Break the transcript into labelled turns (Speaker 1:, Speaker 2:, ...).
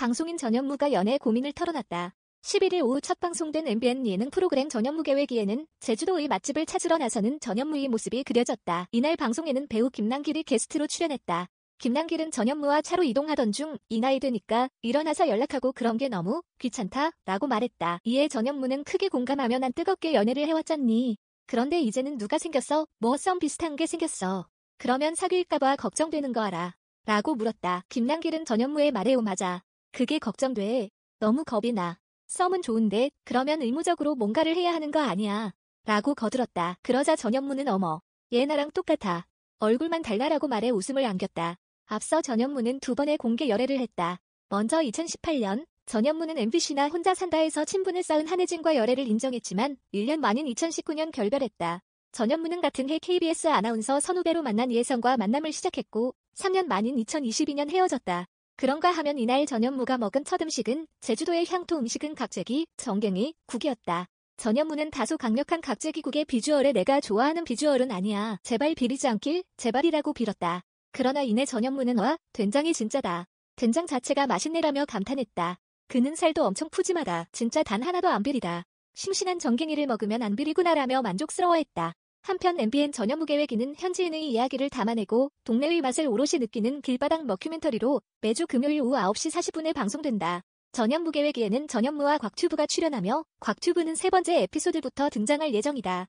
Speaker 1: 방송인 전현무가 연애 고민을 털어놨다. 11일 오후 첫 방송된 MBN 예능 프로그램 전현무 계획기에는 제주도의 맛집을 찾으러 나서는 전현무의 모습이 그려졌다. 이날 방송에는 배우 김남길이 게스트로 출연했다. 김남길은 전현무와 차로 이동하던 중 이 나이 되니까 일어나서 연락하고 그런 게 너무 귀찮다 라고 말했다. 이에 전현무는 크게 공감하며 난 뜨겁게 연애를 해왔잖니. 그런데 이제는 누가 생겼어? 뭐썸 비슷한 게 생겼어. 그러면 사귈까봐 걱정되는 거 알아. 라고 물었다. 김남길은 전현무의 말에 오마자 그게 걱정돼. 너무 겁이 나. 썸은 좋은데 그러면 의무적으로 뭔가를 해야 하는 거 아니야. 라고 거들었다. 그러자 전현무는 어머. 얘 나랑 똑같아. 얼굴만 달라라고 말해 웃음을 안겼다. 앞서 전현무는 두 번의 공개 열애를 했다. 먼저 2018년 전현무는 MBC나 혼자 산다에서 친분을 쌓은 한혜진과 열애를 인정했지만 1년 만인 2019년 결별했다. 전현무는 같은 해 KBS 아나운서 선후배로 만난 예혜성과 만남을 시작했고 3년 만인 2022년 헤어졌다. 그런가 하면 이날 전현무가 먹은 첫 음식은 제주도의 향토 음식은 각재기, 정갱이, 국이었다. 전현무는 다소 강력한 각재기국의 비주얼에 내가 좋아하는 비주얼은 아니야. 제발 비리지 않길, 제발이라고 빌었다. 그러나 이내 전현무는 와, 된장이 진짜다. 된장 자체가 맛있네라며 감탄했다. 그는 살도 엄청 푸짐하다. 진짜 단 하나도 안 비리다. 싱싱한 정갱이를 먹으면 안 비리구나라며 만족스러워했다. 한편 MBN 전현무 계획에는 현지인의 이야기를 담아내고 동네의 맛을 오롯이 느끼는 길바닥 머큐멘터리로 매주 금요일 오후 9시 40분에 방송된다. 전현무 계획에는 전현무와 곽튜브가 출연하며 곽튜브는 세 번째 에피소드부터 등장할 예정이다.